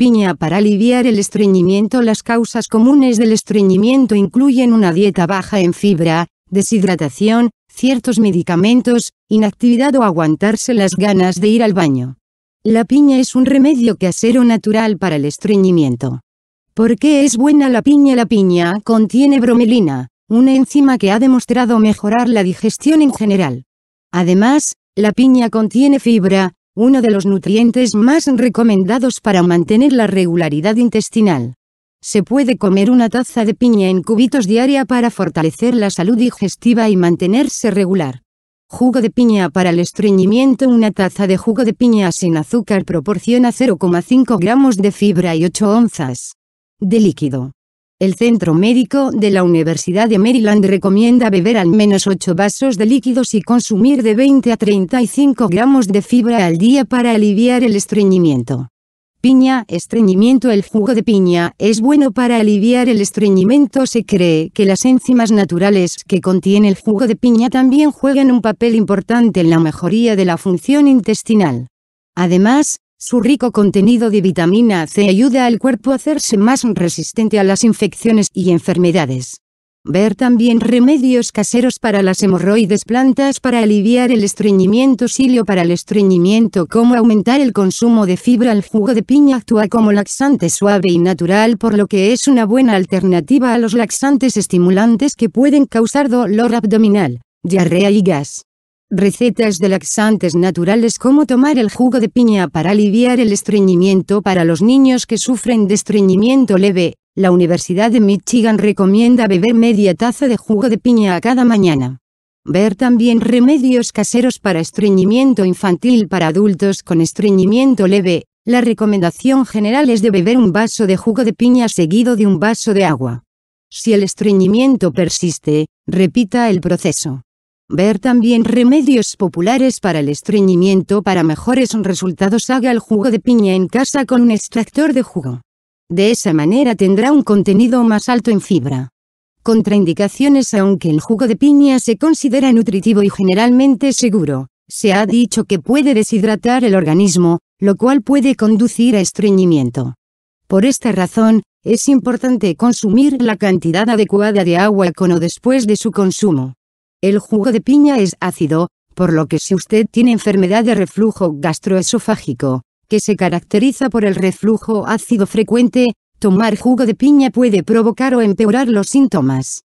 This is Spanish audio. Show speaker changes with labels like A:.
A: piña para aliviar el estreñimiento. Las causas comunes del estreñimiento incluyen una dieta baja en fibra, deshidratación, ciertos medicamentos, inactividad o aguantarse las ganas de ir al baño. La piña es un remedio casero natural para el estreñimiento. ¿Por qué es buena la piña? La piña contiene bromelina, una enzima que ha demostrado mejorar la digestión en general. Además, la piña contiene fibra, uno de los nutrientes más recomendados para mantener la regularidad intestinal. Se puede comer una taza de piña en cubitos diaria para fortalecer la salud digestiva y mantenerse regular. Jugo de piña para el estreñimiento Una taza de jugo de piña sin azúcar proporciona 0,5 gramos de fibra y 8 onzas de líquido. El Centro Médico de la Universidad de Maryland recomienda beber al menos 8 vasos de líquidos y consumir de 20 a 35 gramos de fibra al día para aliviar el estreñimiento. Piña, estreñimiento El jugo de piña es bueno para aliviar el estreñimiento. Se cree que las enzimas naturales que contiene el jugo de piña también juegan un papel importante en la mejoría de la función intestinal. Además, su rico contenido de vitamina C ayuda al cuerpo a hacerse más resistente a las infecciones y enfermedades. Ver también remedios caseros para las hemorroides, plantas para aliviar el estreñimiento, silio para el estreñimiento, como aumentar el consumo de fibra, el jugo de piña actúa como laxante suave y natural, por lo que es una buena alternativa a los laxantes estimulantes que pueden causar dolor abdominal, diarrea y gas. Recetas de laxantes naturales como tomar el jugo de piña para aliviar el estreñimiento para los niños que sufren de estreñimiento leve. La Universidad de Michigan recomienda beber media taza de jugo de piña a cada mañana. Ver también remedios caseros para estreñimiento infantil para adultos con estreñimiento leve. La recomendación general es de beber un vaso de jugo de piña seguido de un vaso de agua. Si el estreñimiento persiste, repita el proceso. Ver también remedios populares para el estreñimiento para mejores resultados haga el jugo de piña en casa con un extractor de jugo. De esa manera tendrá un contenido más alto en fibra. Contraindicaciones Aunque el jugo de piña se considera nutritivo y generalmente seguro, se ha dicho que puede deshidratar el organismo, lo cual puede conducir a estreñimiento. Por esta razón, es importante consumir la cantidad adecuada de agua con o después de su consumo. El jugo de piña es ácido, por lo que si usted tiene enfermedad de reflujo gastroesofágico, que se caracteriza por el reflujo ácido frecuente, tomar jugo de piña puede provocar o empeorar los síntomas.